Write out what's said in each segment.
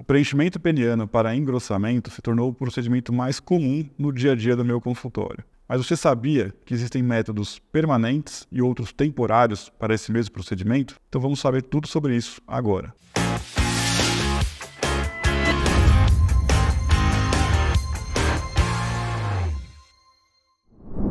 O preenchimento peniano para engrossamento se tornou o procedimento mais comum no dia a dia do meu consultório. Mas você sabia que existem métodos permanentes e outros temporários para esse mesmo procedimento? Então vamos saber tudo sobre isso agora.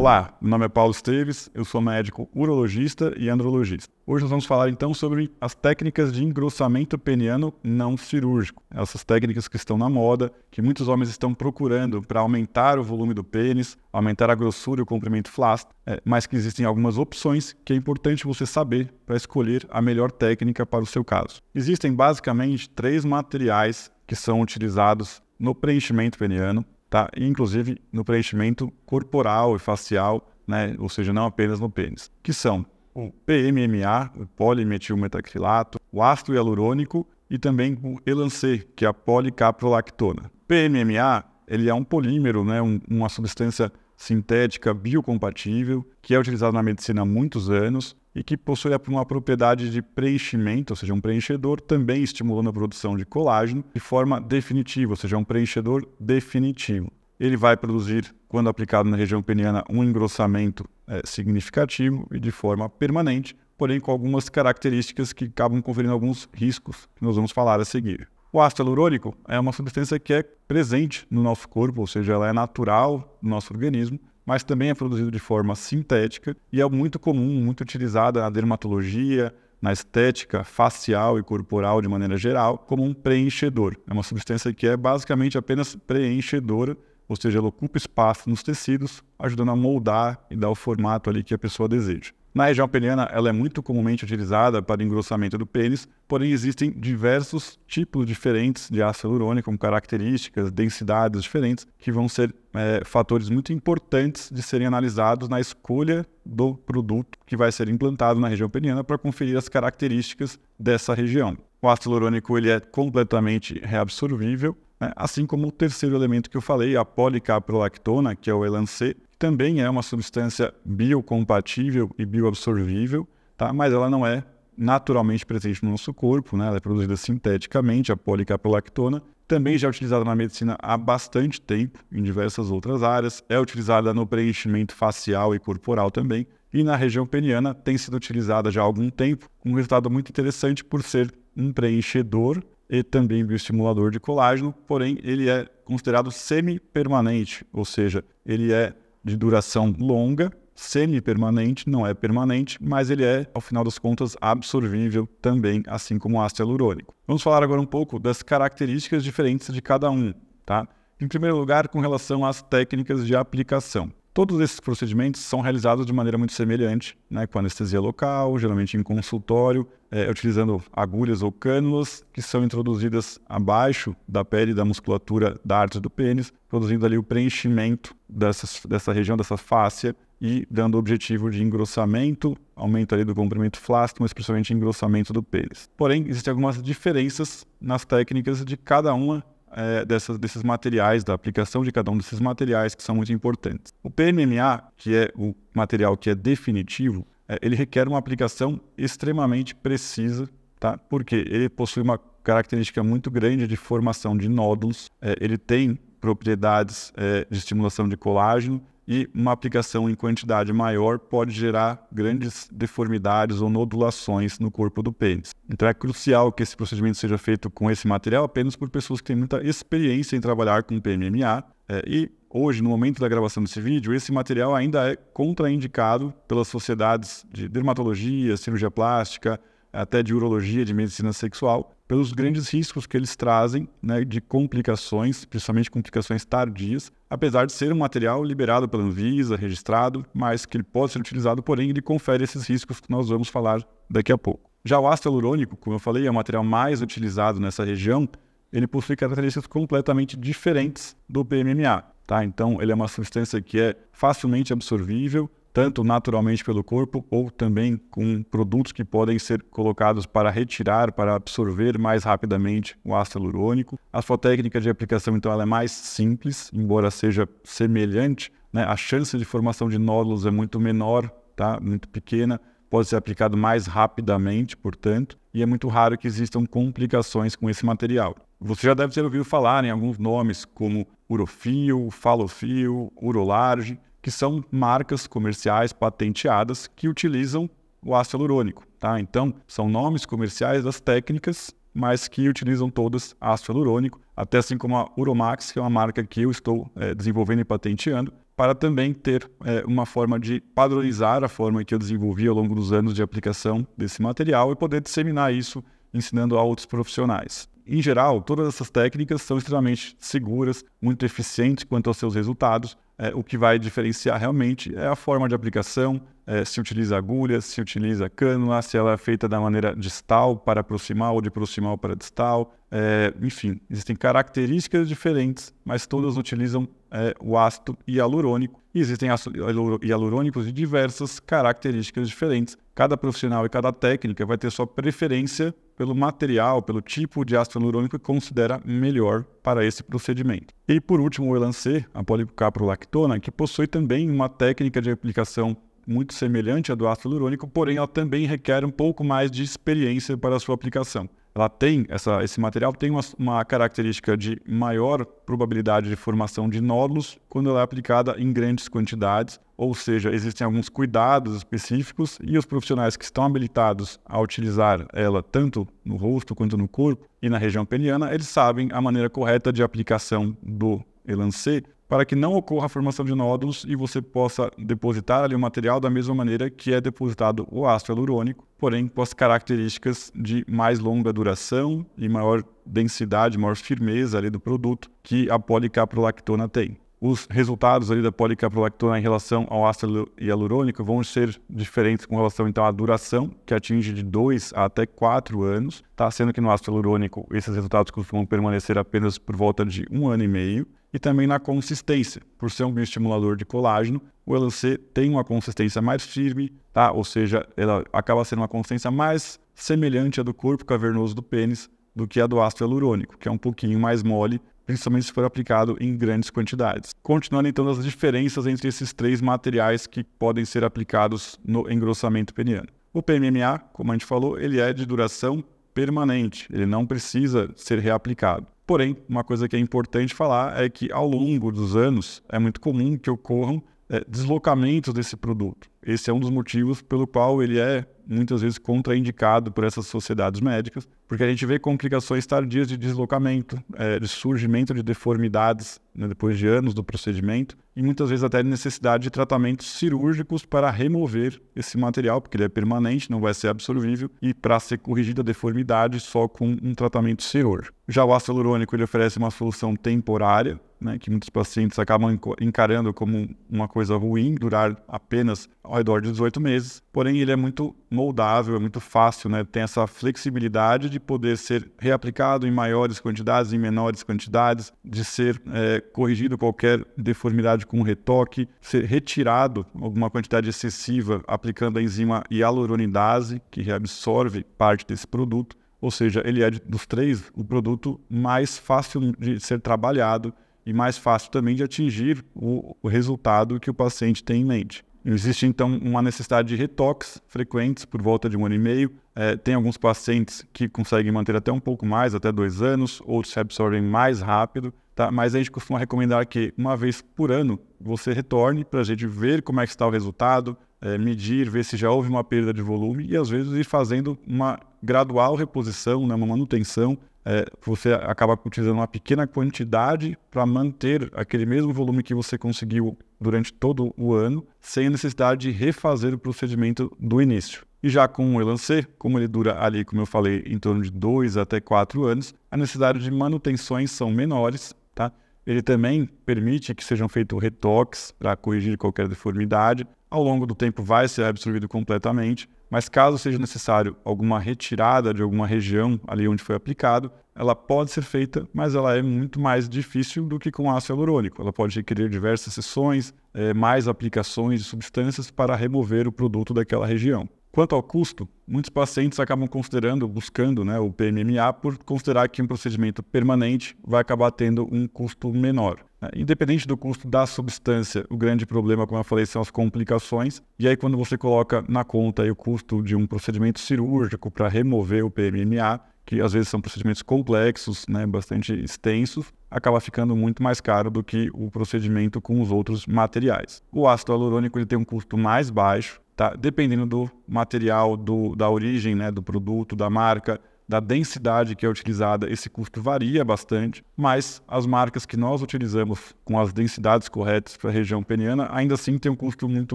Olá, meu nome é Paulo Esteves, eu sou médico urologista e andrologista. Hoje nós vamos falar então sobre as técnicas de engrossamento peniano não cirúrgico. Essas técnicas que estão na moda, que muitos homens estão procurando para aumentar o volume do pênis, aumentar a grossura e o comprimento flácido, é, mas que existem algumas opções que é importante você saber para escolher a melhor técnica para o seu caso. Existem basicamente três materiais que são utilizados no preenchimento peniano, tá? inclusive no preenchimento corporal e facial, né? ou seja, não apenas no pênis, que são o PMMA, o polimetilmetacrilato, o ácido hialurônico e também o ELAN-C, que é a policaprolactona. PMMA ele é um polímero, né? Um, uma substância sintética biocompatível que é utilizado na medicina há muitos anos e que possui uma propriedade de preenchimento, ou seja, um preenchedor, também estimulando a produção de colágeno de forma definitiva, ou seja, um preenchedor definitivo. Ele vai produzir, quando aplicado na região peniana, um engrossamento é, significativo e de forma permanente, porém com algumas características que acabam conferindo alguns riscos que nós vamos falar a seguir. O ácido hialurônico é uma substância que é presente no nosso corpo, ou seja, ela é natural no nosso organismo, mas também é produzido de forma sintética e é muito comum, muito utilizada na dermatologia, na estética facial e corporal de maneira geral, como um preenchedor. É uma substância que é basicamente apenas preenchedora, ou seja, ela ocupa espaço nos tecidos, ajudando a moldar e dar o formato ali que a pessoa deseja. Na região peniana, ela é muito comumente utilizada para engrossamento do pênis, porém existem diversos tipos diferentes de ácido hialurônico, com características, densidades diferentes, que vão ser é, fatores muito importantes de serem analisados na escolha do produto que vai ser implantado na região peniana para conferir as características dessa região. O ácido hialurônico ele é completamente reabsorvível, né? Assim como o terceiro elemento que eu falei, a policaprolactona, que é o ELAN-C, também é uma substância biocompatível e bioabsorvível, tá? mas ela não é naturalmente presente no nosso corpo, né? ela é produzida sinteticamente, a policaprolactona, também já é utilizada na medicina há bastante tempo, em diversas outras áreas, é utilizada no preenchimento facial e corporal também, e na região peniana tem sido utilizada já há algum tempo, com um resultado muito interessante por ser um preenchedor e também bioestimulador de colágeno, porém ele é considerado semi-permanente, ou seja, ele é de duração longa, semi-permanente, não é permanente, mas ele é, ao final das contas, absorvível também, assim como o ácido hialurônico. Vamos falar agora um pouco das características diferentes de cada um, tá? Em primeiro lugar, com relação às técnicas de aplicação. Todos esses procedimentos são realizados de maneira muito semelhante, né, com anestesia local, geralmente em consultório, é, utilizando agulhas ou cânulas que são introduzidas abaixo da pele da musculatura da arte do pênis, produzindo ali o preenchimento dessas, dessa região, dessa fáscia, e dando o objetivo de engrossamento, aumento ali do comprimento flácido, mas principalmente engrossamento do pênis. Porém, existem algumas diferenças nas técnicas de cada uma é, dessas, desses materiais, da aplicação de cada um desses materiais que são muito importantes. O PMMA, que é o material que é definitivo, é, ele requer uma aplicação extremamente precisa, tá? porque ele possui uma característica muito grande de formação de nódulos, é, ele tem propriedades é, de estimulação de colágeno e uma aplicação em quantidade maior pode gerar grandes deformidades ou nodulações no corpo do pênis. Então é crucial que esse procedimento seja feito com esse material apenas por pessoas que têm muita experiência em trabalhar com PMMA é, e hoje, no momento da gravação desse vídeo, esse material ainda é contraindicado pelas sociedades de dermatologia, cirurgia plástica, até de urologia, de medicina sexual, pelos grandes riscos que eles trazem né, de complicações, principalmente complicações tardias, apesar de ser um material liberado pela Anvisa, registrado, mas que ele pode ser utilizado, porém ele confere esses riscos que nós vamos falar daqui a pouco. Já o ácido hialurônico, como eu falei, é o material mais utilizado nessa região, ele possui características completamente diferentes do PMMA. Tá? Então, ele é uma substância que é facilmente absorvível, tanto naturalmente pelo corpo ou também com produtos que podem ser colocados para retirar, para absorver mais rapidamente o ácido hialurônico. A sua técnica de aplicação, então, ela é mais simples, embora seja semelhante, né? a chance de formação de nódulos é muito menor, tá? muito pequena, pode ser aplicado mais rapidamente, portanto, e é muito raro que existam complicações com esse material. Você já deve ter ouvido falar em alguns nomes como urofio, falofio, urolarge, que são marcas comerciais patenteadas que utilizam o ácido hialurônico. Tá? Então, são nomes comerciais das técnicas, mas que utilizam todas ácido hialurônico, até assim como a Uromax, que é uma marca que eu estou é, desenvolvendo e patenteando, para também ter é, uma forma de padronizar a forma que eu desenvolvi ao longo dos anos de aplicação desse material e poder disseminar isso ensinando a outros profissionais. Em geral, todas essas técnicas são extremamente seguras, muito eficientes quanto aos seus resultados, é, o que vai diferenciar realmente é a forma de aplicação, é, se utiliza agulhas, se utiliza cânula, se ela é feita da maneira distal para proximal ou de proximal para distal. É, enfim, existem características diferentes, mas todas utilizam é, o ácido hialurônico. E existem ácido hialurônicos de diversas características diferentes. Cada profissional e cada técnica vai ter sua preferência pelo material, pelo tipo de ácido hialurônico que considera melhor para esse procedimento. E por último, o Elan C, a policaprolactona, que possui também uma técnica de aplicação muito semelhante à do ácido hialurônico, porém ela também requer um pouco mais de experiência para a sua aplicação. Ela tem essa, esse material tem uma, uma característica de maior probabilidade de formação de nódulos quando ela é aplicada em grandes quantidades, ou seja, existem alguns cuidados específicos e os profissionais que estão habilitados a utilizar ela tanto no rosto quanto no corpo e na região peniana, eles sabem a maneira correta de aplicação do Elancê para que não ocorra a formação de nódulos e você possa depositar ali o material da mesma maneira que é depositado o ácido hialurônico, porém com as características de mais longa duração e maior densidade, maior firmeza ali do produto que a policaprolactona tem os resultados ali da policaprolactona em relação ao ácido hialurônico vão ser diferentes com relação então à duração, que atinge de 2 a até 4 anos, tá? sendo que no ácido hialurônico esses resultados costumam permanecer apenas por volta de um ano e meio, e também na consistência. Por ser um bioestimulador de colágeno, o LC tem uma consistência mais firme, tá? ou seja, ela acaba sendo uma consistência mais semelhante à do corpo cavernoso do pênis do que a do ácido hialurônico, que é um pouquinho mais mole, principalmente se for aplicado em grandes quantidades. Continuando então as diferenças entre esses três materiais que podem ser aplicados no engrossamento peniano. O PMMA, como a gente falou, ele é de duração permanente, ele não precisa ser reaplicado. Porém, uma coisa que é importante falar é que ao longo dos anos é muito comum que ocorram é, deslocamentos desse produto. Esse é um dos motivos pelo qual ele é muitas vezes contraindicado por essas sociedades médicas, porque a gente vê complicações tardias de deslocamento, é, de surgimento de deformidades né, depois de anos do procedimento, e muitas vezes até necessidade de tratamentos cirúrgicos para remover esse material, porque ele é permanente, não vai ser absorvível, e para ser corrigida a deformidade só com um tratamento cirúrgico. Já o ácido hialurônico ele oferece uma solução temporária, né, que muitos pacientes acabam encarando como uma coisa ruim, durar apenas ao redor de 18 meses. Porém, ele é muito moldável, é muito fácil, né? tem essa flexibilidade de poder ser reaplicado em maiores quantidades, em menores quantidades, de ser é, corrigido qualquer deformidade com retoque, ser retirado alguma quantidade excessiva aplicando a enzima hialuronidase, que reabsorve parte desse produto. Ou seja, ele é dos três o produto mais fácil de ser trabalhado e mais fácil também de atingir o, o resultado que o paciente tem em mente. Existe então uma necessidade de retoques frequentes por volta de um ano e meio, é, tem alguns pacientes que conseguem manter até um pouco mais, até dois anos, outros se absorvem mais rápido, tá? mas a gente costuma recomendar que uma vez por ano você retorne para a gente ver como é que está o resultado, é, medir, ver se já houve uma perda de volume e às vezes ir fazendo uma gradual reposição, né, uma manutenção. É, você acaba utilizando uma pequena quantidade para manter aquele mesmo volume que você conseguiu durante todo o ano, sem a necessidade de refazer o procedimento do início. E já com o C, como ele dura ali, como eu falei, em torno de 2 até 4 anos, a necessidade de manutenções são menores, tá? Ele também permite que sejam feitos retoques para corrigir qualquer deformidade. Ao longo do tempo vai ser absorvido completamente, mas caso seja necessário alguma retirada de alguma região ali onde foi aplicado, ela pode ser feita, mas ela é muito mais difícil do que com ácido hialurônico. Ela pode requerer diversas sessões, eh, mais aplicações de substâncias para remover o produto daquela região. Quanto ao custo, muitos pacientes acabam considerando, buscando né, o PMMA por considerar que um procedimento permanente vai acabar tendo um custo menor. Né. Independente do custo da substância, o grande problema, como eu falei, são as complicações. E aí, quando você coloca na conta o custo de um procedimento cirúrgico para remover o PMMA, que às vezes são procedimentos complexos, né, bastante extensos, acaba ficando muito mais caro do que o procedimento com os outros materiais. O ácido hialurônico ele tem um custo mais baixo, tá? dependendo do material, do, da origem né, do produto, da marca, da densidade que é utilizada, esse custo varia bastante, mas as marcas que nós utilizamos com as densidades corretas para a região peniana ainda assim tem um custo muito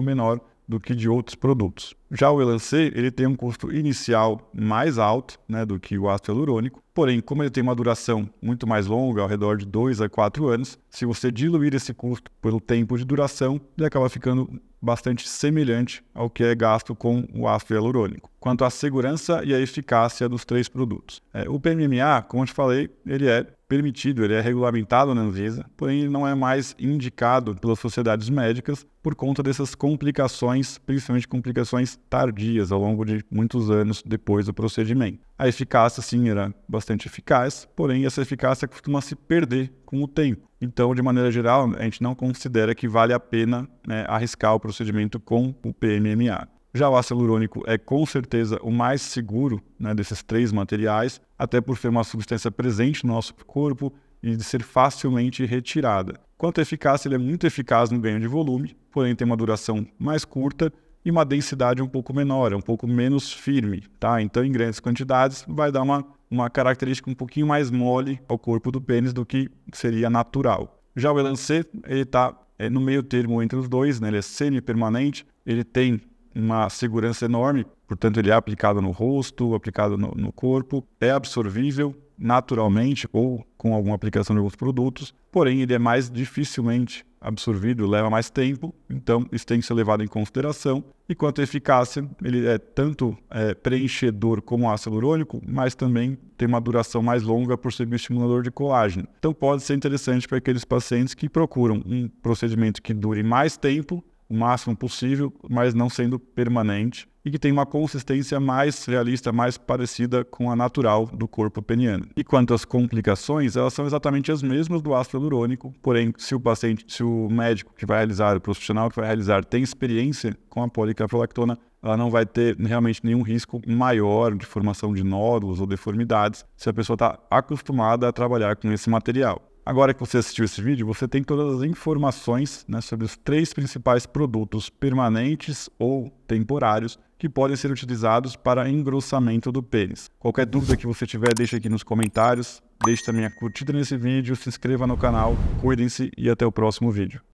menor do que de outros produtos. Já o Elancê, ele tem um custo inicial mais alto né, do que o ácido hialurônico, porém, como ele tem uma duração muito mais longa, ao redor de 2 a 4 anos, se você diluir esse custo pelo tempo de duração, ele acaba ficando bastante semelhante ao que é gasto com o ácido hialurônico. Quanto à segurança e à eficácia dos três produtos. É, o PMMA, como eu te falei, ele é permitido, ele é regulamentado na Anvisa, porém ele não é mais indicado pelas sociedades médicas por conta dessas complicações, principalmente complicações tardias ao longo de muitos anos depois do procedimento. A eficácia sim era bastante eficaz, porém essa eficácia costuma se perder com o tempo. Então, de maneira geral, a gente não considera que vale a pena né, arriscar o procedimento com o PMMA. Já o ácido hialurônico é com certeza o mais seguro né, desses três materiais, até por ser uma substância presente no nosso corpo e de ser facilmente retirada. Quanto à eficácia, ele é muito eficaz no ganho de volume, porém tem uma duração mais curta e uma densidade um pouco menor, é um pouco menos firme, tá? Então, em grandes quantidades, vai dar uma, uma característica um pouquinho mais mole ao corpo do pênis do que seria natural. Já o Elan C, ele está é, no meio termo entre os dois, né? ele é semi-permanente, ele tem uma segurança enorme, portanto, ele é aplicado no rosto, aplicado no, no corpo, é absorvível naturalmente ou com alguma aplicação de alguns produtos, porém, ele é mais dificilmente absorvido, leva mais tempo, então isso tem que ser levado em consideração. E quanto à eficácia, ele é tanto é, preenchedor como ácido hialurônico, mas também tem uma duração mais longa por ser um estimulador de colágeno. Então pode ser interessante para aqueles pacientes que procuram um procedimento que dure mais tempo, o máximo possível, mas não sendo permanente, e que tem uma consistência mais realista, mais parecida com a natural do corpo peniano. E quanto às complicações, elas são exatamente as mesmas do ácido hialurônico, porém, se o paciente, se o médico que vai realizar, o profissional que vai realizar, tem experiência com a policaprolactona, ela não vai ter realmente nenhum risco maior de formação de nódulos ou deformidades se a pessoa está acostumada a trabalhar com esse material. Agora que você assistiu esse vídeo, você tem todas as informações né, sobre os três principais produtos permanentes ou temporários que podem ser utilizados para engrossamento do pênis. Qualquer dúvida que você tiver, deixe aqui nos comentários, deixe também a curtida nesse vídeo, se inscreva no canal, cuidem-se e até o próximo vídeo.